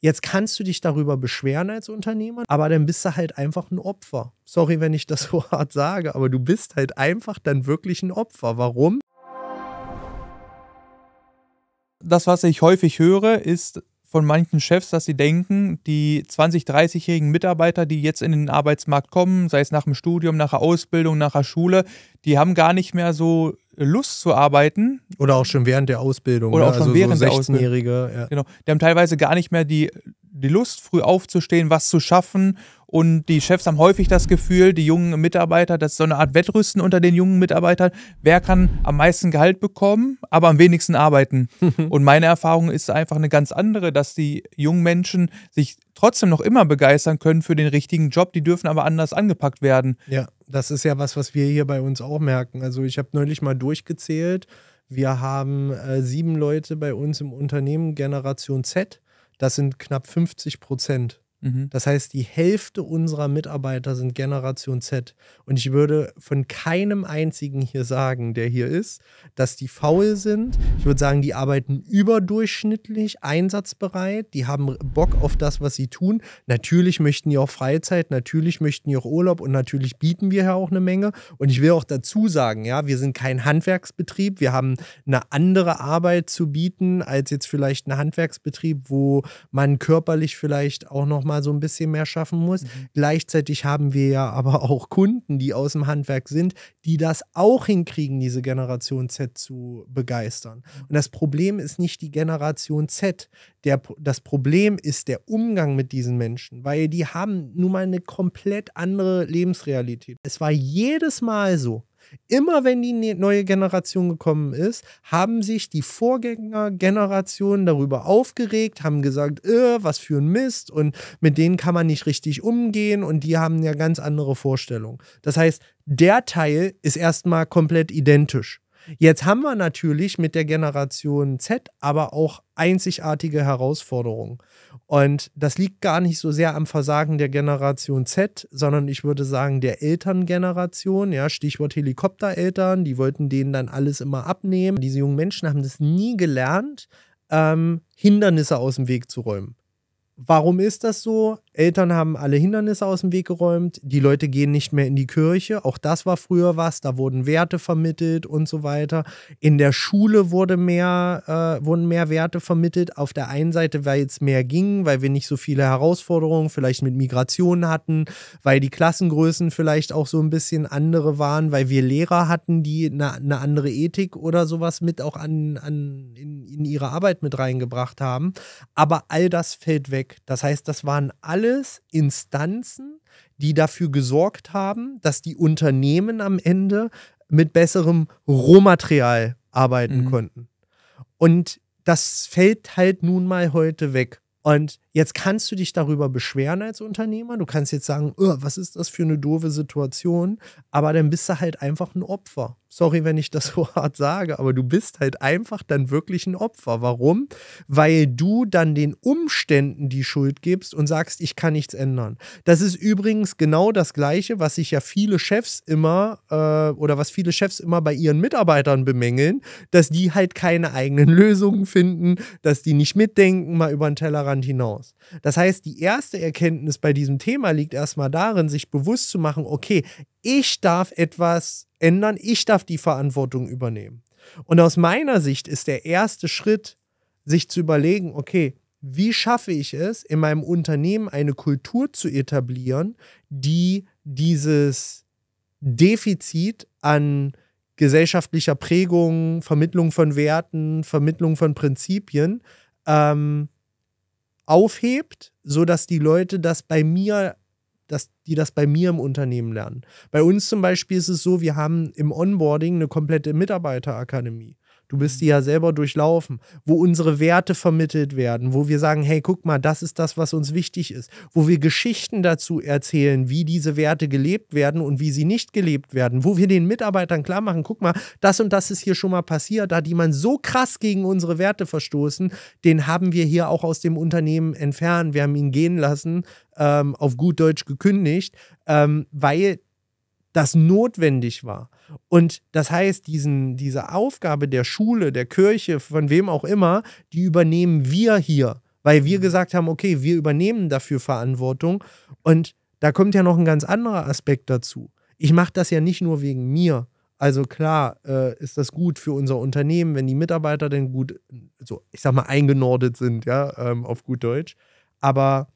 Jetzt kannst du dich darüber beschweren als Unternehmer, aber dann bist du halt einfach ein Opfer. Sorry, wenn ich das so hart sage, aber du bist halt einfach dann wirklich ein Opfer. Warum? Das, was ich häufig höre, ist von manchen Chefs, dass sie denken, die 20-, 30-jährigen Mitarbeiter, die jetzt in den Arbeitsmarkt kommen, sei es nach dem Studium, nach der Ausbildung, nach der Schule, die haben gar nicht mehr so Lust zu arbeiten. Oder auch schon während der Ausbildung. Oder ne? auch schon also während so 16 jährige Ja. Genau. Die haben teilweise gar nicht mehr die die Lust, früh aufzustehen, was zu schaffen. Und die Chefs haben häufig das Gefühl, die jungen Mitarbeiter, das ist so eine Art Wettrüsten unter den jungen Mitarbeitern. Wer kann am meisten Gehalt bekommen, aber am wenigsten arbeiten? Und meine Erfahrung ist einfach eine ganz andere, dass die jungen Menschen sich trotzdem noch immer begeistern können für den richtigen Job. Die dürfen aber anders angepackt werden. Ja, das ist ja was, was wir hier bei uns auch merken. Also ich habe neulich mal durchgezählt. Wir haben äh, sieben Leute bei uns im Unternehmen Generation Z das sind knapp 50 Prozent Mhm. Das heißt, die Hälfte unserer Mitarbeiter sind Generation Z. Und ich würde von keinem einzigen hier sagen, der hier ist, dass die faul sind. Ich würde sagen, die arbeiten überdurchschnittlich, einsatzbereit, die haben Bock auf das, was sie tun. Natürlich möchten die auch Freizeit, natürlich möchten die auch Urlaub und natürlich bieten wir ja auch eine Menge. Und ich will auch dazu sagen, ja, wir sind kein Handwerksbetrieb, wir haben eine andere Arbeit zu bieten als jetzt vielleicht ein Handwerksbetrieb, wo man körperlich vielleicht auch noch mal so ein bisschen mehr schaffen muss. Mhm. Gleichzeitig haben wir ja aber auch Kunden, die aus dem Handwerk sind, die das auch hinkriegen, diese Generation Z zu begeistern. Mhm. Und das Problem ist nicht die Generation Z. Der, das Problem ist der Umgang mit diesen Menschen, weil die haben nun mal eine komplett andere Lebensrealität. Es war jedes Mal so, Immer wenn die ne-, neue Generation gekommen ist, haben sich die Vorgängergenerationen darüber aufgeregt, haben gesagt, äh, was für ein Mist und mit denen kann man nicht richtig umgehen und die haben ja ganz andere Vorstellungen. Das heißt, der Teil ist erstmal komplett identisch. Jetzt haben wir natürlich mit der Generation Z aber auch einzigartige Herausforderungen. Und das liegt gar nicht so sehr am Versagen der Generation Z, sondern ich würde sagen der Elterngeneration. Ja, Stichwort Helikoptereltern, die wollten denen dann alles immer abnehmen. Diese jungen Menschen haben das nie gelernt, ähm, Hindernisse aus dem Weg zu räumen. Warum ist das so? Eltern haben alle Hindernisse aus dem Weg geräumt, die Leute gehen nicht mehr in die Kirche, auch das war früher was, da wurden Werte vermittelt und so weiter. In der Schule wurde mehr, äh, wurden mehr Werte vermittelt, auf der einen Seite, weil es mehr ging, weil wir nicht so viele Herausforderungen vielleicht mit Migration hatten, weil die Klassengrößen vielleicht auch so ein bisschen andere waren, weil wir Lehrer hatten, die eine, eine andere Ethik oder sowas mit auch an, an, in, in ihre Arbeit mit reingebracht haben. Aber all das fällt weg. Politik. Das heißt, das waren alles Instanzen, die dafür gesorgt haben, dass die Unternehmen am Ende mit besserem Rohmaterial arbeiten mhm. konnten. Und das fällt halt nun mal heute weg. Und Jetzt kannst du dich darüber beschweren als Unternehmer. Du kannst jetzt sagen, oh, was ist das für eine doofe Situation? Aber dann bist du halt einfach ein Opfer. Sorry, wenn ich das so hart sage, aber du bist halt einfach dann wirklich ein Opfer. Warum? Weil du dann den Umständen die Schuld gibst und sagst, ich kann nichts ändern. Das ist übrigens genau das Gleiche, was sich ja viele Chefs immer äh, oder was viele Chefs immer bei ihren Mitarbeitern bemängeln, dass die halt keine eigenen Lösungen finden, dass die nicht mitdenken, mal über den Tellerrand hinaus hinaus. Das heißt, die erste Erkenntnis bei diesem Thema liegt erstmal darin, sich bewusst zu machen, okay, ich darf etwas ändern, ich darf die Verantwortung übernehmen. Und aus meiner Sicht ist der erste Schritt, sich zu überlegen, okay, wie schaffe ich es, in meinem Unternehmen eine Kultur zu etablieren, die dieses Defizit an gesellschaftlicher Prägung, Vermittlung von Werten, Vermittlung von Prinzipien ähm, aufhebt, sodass die Leute das bei mir, dass die das bei mir im Unternehmen lernen. Bei uns zum Beispiel ist es so, wir haben im Onboarding eine komplette Mitarbeiterakademie. Du bist die ja selber durchlaufen, wo unsere Werte vermittelt werden, wo wir sagen, hey, guck mal, das ist das, was uns wichtig ist, wo wir Geschichten dazu erzählen, wie diese Werte gelebt werden und wie sie nicht gelebt werden, wo wir den Mitarbeitern klar machen, guck mal, das und das ist hier schon mal passiert, da hat jemand so krass gegen unsere Werte verstoßen, den haben wir hier auch aus dem Unternehmen entfernt, wir haben ihn gehen lassen, ähm, auf gut Deutsch gekündigt, ähm, weil das notwendig war. Und das heißt, diesen, diese Aufgabe der Schule, der Kirche, von wem auch immer, die übernehmen wir hier, weil wir mhm. gesagt haben, okay, wir übernehmen dafür Verantwortung. Und da kommt ja noch ein ganz anderer Aspekt dazu. Ich mache das ja nicht nur wegen mir. Also klar äh, ist das gut für unser Unternehmen, wenn die Mitarbeiter denn gut, so ich sag mal, eingenordet sind, ja, ähm, auf gut Deutsch. Aber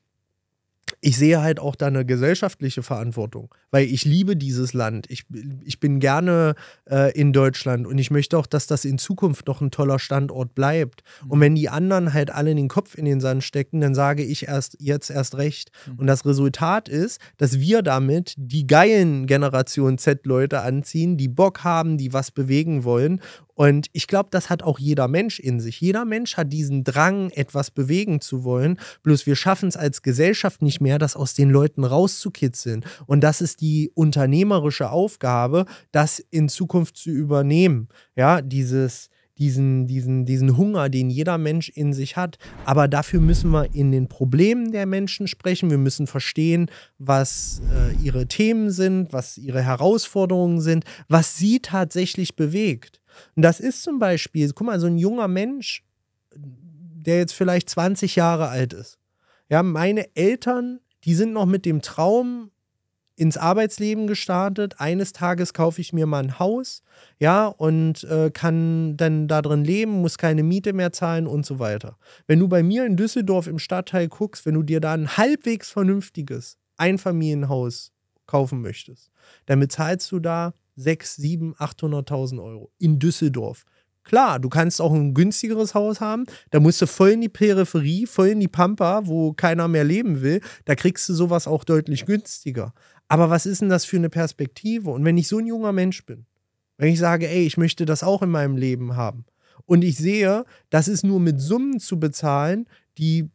ich sehe halt auch da eine gesellschaftliche Verantwortung, weil ich liebe dieses Land. Ich, ich bin gerne äh, in Deutschland und ich möchte auch, dass das in Zukunft noch ein toller Standort bleibt. Mhm. Und wenn die anderen halt alle den Kopf in den Sand stecken, dann sage ich erst jetzt erst recht. Mhm. Und das Resultat ist, dass wir damit die geilen Generation Z-Leute anziehen, die Bock haben, die was bewegen wollen und ich glaube, das hat auch jeder Mensch in sich. Jeder Mensch hat diesen Drang, etwas bewegen zu wollen. Bloß wir schaffen es als Gesellschaft nicht mehr, das aus den Leuten rauszukitzeln. Und das ist die unternehmerische Aufgabe, das in Zukunft zu übernehmen. Ja, dieses, diesen, diesen, diesen Hunger, den jeder Mensch in sich hat. Aber dafür müssen wir in den Problemen der Menschen sprechen. Wir müssen verstehen, was äh, ihre Themen sind, was ihre Herausforderungen sind, was sie tatsächlich bewegt. Und das ist zum Beispiel, guck mal, so ein junger Mensch, der jetzt vielleicht 20 Jahre alt ist. Ja, meine Eltern, die sind noch mit dem Traum ins Arbeitsleben gestartet. Eines Tages kaufe ich mir mal ein Haus, ja, und äh, kann dann da drin leben, muss keine Miete mehr zahlen und so weiter. Wenn du bei mir in Düsseldorf im Stadtteil guckst, wenn du dir da ein halbwegs vernünftiges Einfamilienhaus kaufen möchtest, dann bezahlst du da 6, 7, 800.000 Euro in Düsseldorf. Klar, du kannst auch ein günstigeres Haus haben. Da musst du voll in die Peripherie, voll in die Pampa, wo keiner mehr leben will. Da kriegst du sowas auch deutlich günstiger. Aber was ist denn das für eine Perspektive? Und wenn ich so ein junger Mensch bin, wenn ich sage, ey, ich möchte das auch in meinem Leben haben und ich sehe, das ist nur mit Summen zu bezahlen, die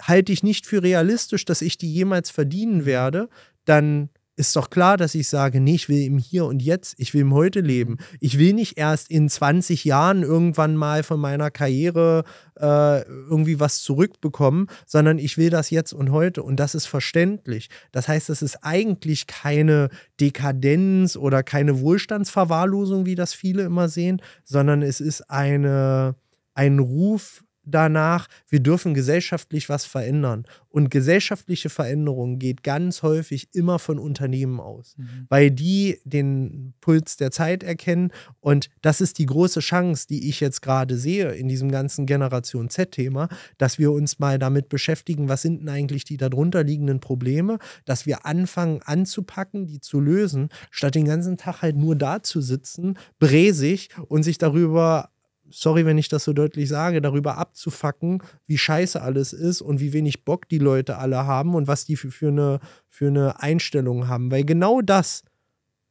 halte ich nicht für realistisch, dass ich die jemals verdienen werde, dann ist doch klar, dass ich sage, nee, ich will im Hier und Jetzt, ich will im Heute leben. Mhm. Ich will nicht erst in 20 Jahren irgendwann mal von meiner Karriere äh, irgendwie was zurückbekommen, sondern ich will das jetzt und heute. Und das ist verständlich. Das heißt, das ist eigentlich keine Dekadenz oder keine Wohlstandsverwahrlosung, wie das viele immer sehen, sondern es ist eine, ein Ruf danach, wir dürfen gesellschaftlich was verändern. Und gesellschaftliche Veränderung geht ganz häufig immer von Unternehmen aus, mhm. weil die den Puls der Zeit erkennen. Und das ist die große Chance, die ich jetzt gerade sehe in diesem ganzen Generation Z-Thema, dass wir uns mal damit beschäftigen, was sind denn eigentlich die darunter liegenden Probleme, dass wir anfangen anzupacken, die zu lösen, statt den ganzen Tag halt nur da zu sitzen, bräsig und sich darüber sorry, wenn ich das so deutlich sage, darüber abzufacken, wie scheiße alles ist und wie wenig Bock die Leute alle haben und was die für, für, eine, für eine Einstellung haben. Weil genau das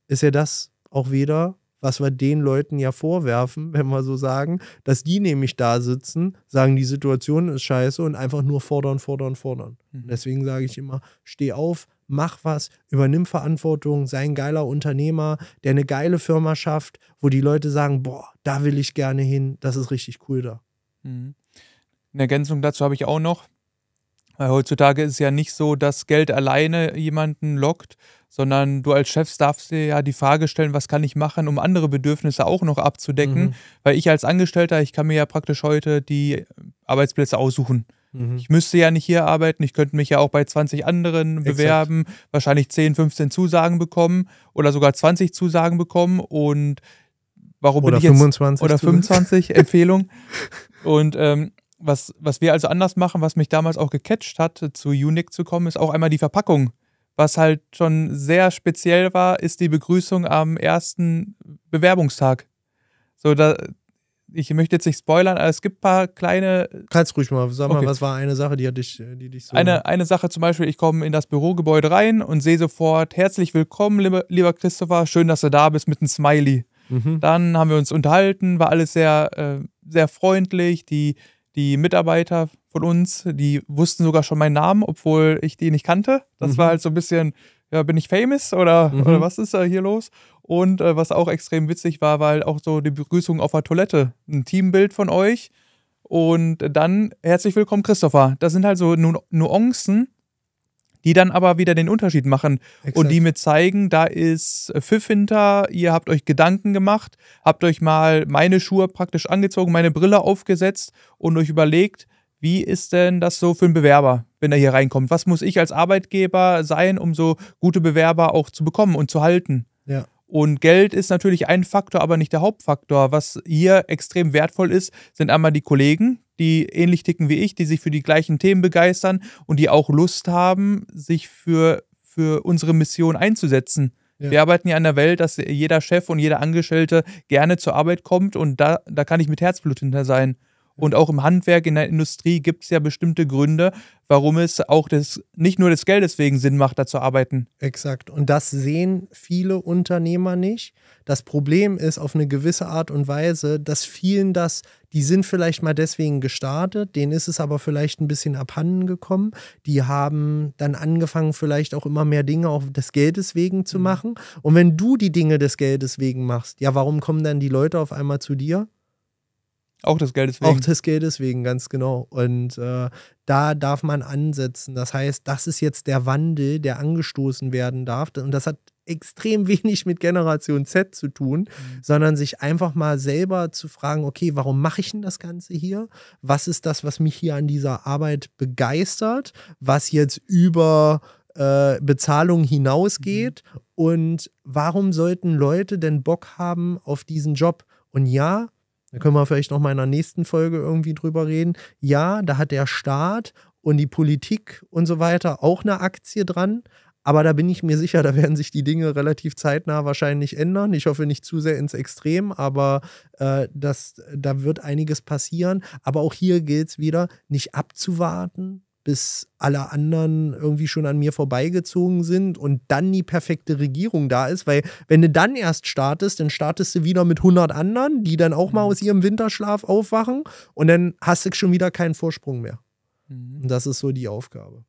ist ja das auch wieder, was wir den Leuten ja vorwerfen, wenn wir so sagen, dass die nämlich da sitzen, sagen, die Situation ist scheiße und einfach nur fordern, fordern, fordern. Mhm. Deswegen sage ich immer, steh auf, mach was, übernimm Verantwortung, sei ein geiler Unternehmer, der eine geile Firma schafft, wo die Leute sagen, boah, da will ich gerne hin, das ist richtig cool da. Mhm. Eine Ergänzung dazu habe ich auch noch. Weil heutzutage ist es ja nicht so, dass Geld alleine jemanden lockt, sondern du als Chef darfst dir ja die Frage stellen, was kann ich machen, um andere Bedürfnisse auch noch abzudecken, mhm. weil ich als Angestellter, ich kann mir ja praktisch heute die Arbeitsplätze aussuchen. Mhm. Ich müsste ja nicht hier arbeiten, ich könnte mich ja auch bei 20 anderen bewerben, wahrscheinlich 10, 15 Zusagen bekommen oder sogar 20 Zusagen bekommen und warum oder bin ich 25 oder 25 Empfehlung und ähm, was, was wir also anders machen, was mich damals auch gecatcht hat, zu Unique zu kommen, ist auch einmal die Verpackung. Was halt schon sehr speziell war, ist die Begrüßung am ersten Bewerbungstag. So, da, ich möchte jetzt nicht spoilern, aber es gibt ein paar kleine. Kannst ruhig mal, sag okay. mal, was war eine Sache, die hat dich, äh, die dich so. Eine, eine Sache zum Beispiel, ich komme in das Bürogebäude rein und sehe sofort, herzlich willkommen, lieber, lieber Christopher, schön, dass du da bist mit einem Smiley. Mhm. Dann haben wir uns unterhalten, war alles sehr, äh, sehr freundlich. Die, die Mitarbeiter von uns, die wussten sogar schon meinen Namen, obwohl ich die nicht kannte. Das mhm. war halt so ein bisschen, ja, bin ich famous oder, mhm. oder was ist da hier los? Und äh, was auch extrem witzig war, war halt auch so die Begrüßung auf der Toilette, ein Teambild von euch. Und dann herzlich willkommen, Christopher. Das sind halt so nu Nuancen, die dann aber wieder den Unterschied machen Exakt. und die mir zeigen, da ist Pfiff hinter, ihr habt euch Gedanken gemacht, habt euch mal meine Schuhe praktisch angezogen, meine Brille aufgesetzt und euch überlegt, wie ist denn das so für einen Bewerber, wenn er hier reinkommt? Was muss ich als Arbeitgeber sein, um so gute Bewerber auch zu bekommen und zu halten? Ja. Und Geld ist natürlich ein Faktor, aber nicht der Hauptfaktor. Was hier extrem wertvoll ist, sind einmal die Kollegen, die ähnlich ticken wie ich, die sich für die gleichen Themen begeistern und die auch Lust haben, sich für, für unsere Mission einzusetzen. Ja. Wir arbeiten ja in der Welt, dass jeder Chef und jeder Angestellte gerne zur Arbeit kommt und da, da kann ich mit Herzblut hinter sein. Und auch im Handwerk, in der Industrie gibt es ja bestimmte Gründe, warum es auch des, nicht nur des Geldes wegen Sinn macht, da zu arbeiten. Exakt. Und das sehen viele Unternehmer nicht. Das Problem ist auf eine gewisse Art und Weise, dass vielen das, die sind vielleicht mal deswegen gestartet, denen ist es aber vielleicht ein bisschen abhanden gekommen. Die haben dann angefangen, vielleicht auch immer mehr Dinge auch des Geldes wegen zu mhm. machen. Und wenn du die Dinge des Geldes wegen machst, ja, warum kommen dann die Leute auf einmal zu dir? Auch das Geld deswegen. Auch das Geld deswegen, ganz genau. Und äh, da darf man ansetzen. Das heißt, das ist jetzt der Wandel, der angestoßen werden darf. Und das hat extrem wenig mit Generation Z zu tun, mhm. sondern sich einfach mal selber zu fragen, okay, warum mache ich denn das Ganze hier? Was ist das, was mich hier an dieser Arbeit begeistert, was jetzt über äh, Bezahlung hinausgeht? Mhm. Und warum sollten Leute denn Bock haben auf diesen Job? Und ja, da können wir vielleicht noch mal in der nächsten Folge irgendwie drüber reden. Ja, da hat der Staat und die Politik und so weiter auch eine Aktie dran. Aber da bin ich mir sicher, da werden sich die Dinge relativ zeitnah wahrscheinlich ändern. Ich hoffe nicht zu sehr ins Extrem, aber äh, das, da wird einiges passieren. Aber auch hier gilt es wieder, nicht abzuwarten, bis alle anderen irgendwie schon an mir vorbeigezogen sind und dann die perfekte Regierung da ist, weil wenn du dann erst startest, dann startest du wieder mit 100 anderen, die dann auch mal mhm. aus ihrem Winterschlaf aufwachen und dann hast du schon wieder keinen Vorsprung mehr. Mhm. Und das ist so die Aufgabe.